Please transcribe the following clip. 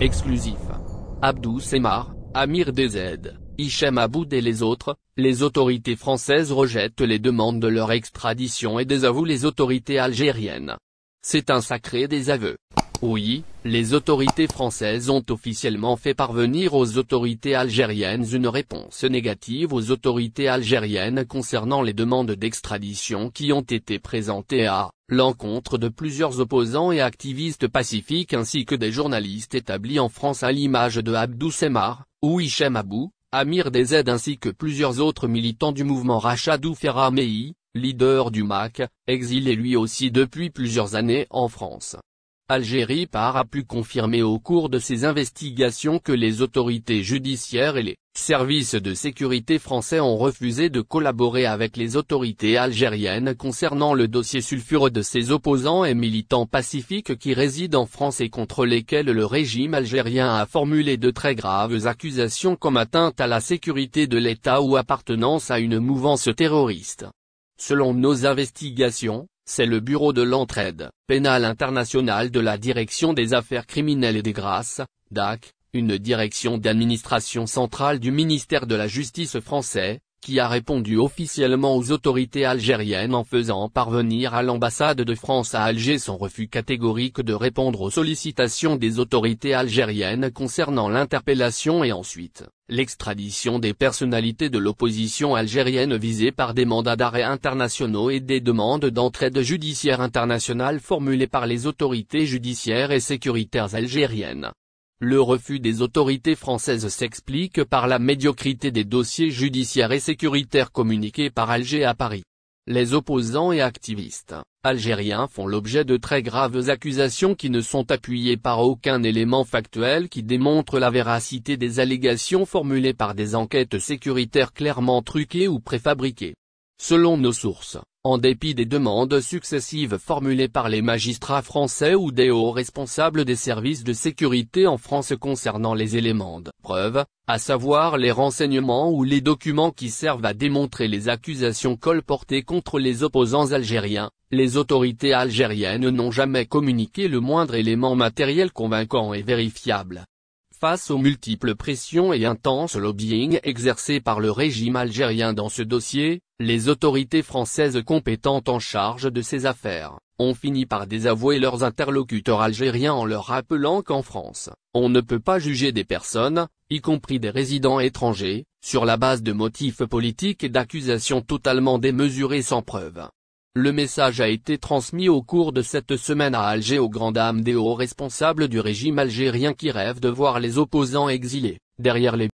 Exclusif. Abdou Semar, Amir DZ, Hichem Aboud et les autres, les autorités françaises rejettent les demandes de leur extradition et désavouent les autorités algériennes. C'est un sacré désaveu. Oui, les autorités françaises ont officiellement fait parvenir aux autorités algériennes une réponse négative aux autorités algériennes concernant les demandes d'extradition qui ont été présentées à l'encontre de plusieurs opposants et activistes pacifiques ainsi que des journalistes établis en France à l'image de Abdou Semar, ou Hichem Abou, Amir aides, ainsi que plusieurs autres militants du mouvement Rachadou Ferhamei, leader du MAC, exilé lui aussi depuis plusieurs années en France. Algérie part a pu confirmer au cours de ses investigations que les autorités judiciaires et les services de sécurité français ont refusé de collaborer avec les autorités algériennes concernant le dossier sulfureux de ses opposants et militants pacifiques qui résident en France et contre lesquels le régime algérien a formulé de très graves accusations comme atteinte à la sécurité de l'État ou appartenance à une mouvance terroriste. Selon nos investigations, c'est le bureau de l'entraide pénale internationale de la direction des affaires criminelles et des grâces, DAC, une direction d'administration centrale du ministère de la Justice français, qui a répondu officiellement aux autorités algériennes en faisant parvenir à l'ambassade de France à Alger son refus catégorique de répondre aux sollicitations des autorités algériennes concernant l'interpellation et ensuite, l'extradition des personnalités de l'opposition algérienne visées par des mandats d'arrêt internationaux et des demandes d'entraide judiciaire internationale formulées par les autorités judiciaires et sécuritaires algériennes. Le refus des autorités françaises s'explique par la médiocrité des dossiers judiciaires et sécuritaires communiqués par Alger à Paris. Les opposants et activistes algériens font l'objet de très graves accusations qui ne sont appuyées par aucun élément factuel qui démontre la véracité des allégations formulées par des enquêtes sécuritaires clairement truquées ou préfabriquées. Selon nos sources, en dépit des demandes successives formulées par les magistrats français ou des hauts responsables des services de sécurité en France concernant les éléments de preuve, à savoir les renseignements ou les documents qui servent à démontrer les accusations colportées contre les opposants algériens, les autorités algériennes n'ont jamais communiqué le moindre élément matériel convaincant et vérifiable. Face aux multiples pressions et intenses lobbying exercés par le régime algérien dans ce dossier, les autorités françaises compétentes en charge de ces affaires, ont fini par désavouer leurs interlocuteurs algériens en leur rappelant qu'en France, on ne peut pas juger des personnes, y compris des résidents étrangers, sur la base de motifs politiques et d'accusations totalement démesurées sans preuve. Le message a été transmis au cours de cette semaine à Alger aux grandes dames des hauts responsables du régime algérien qui rêvent de voir les opposants exilés, derrière les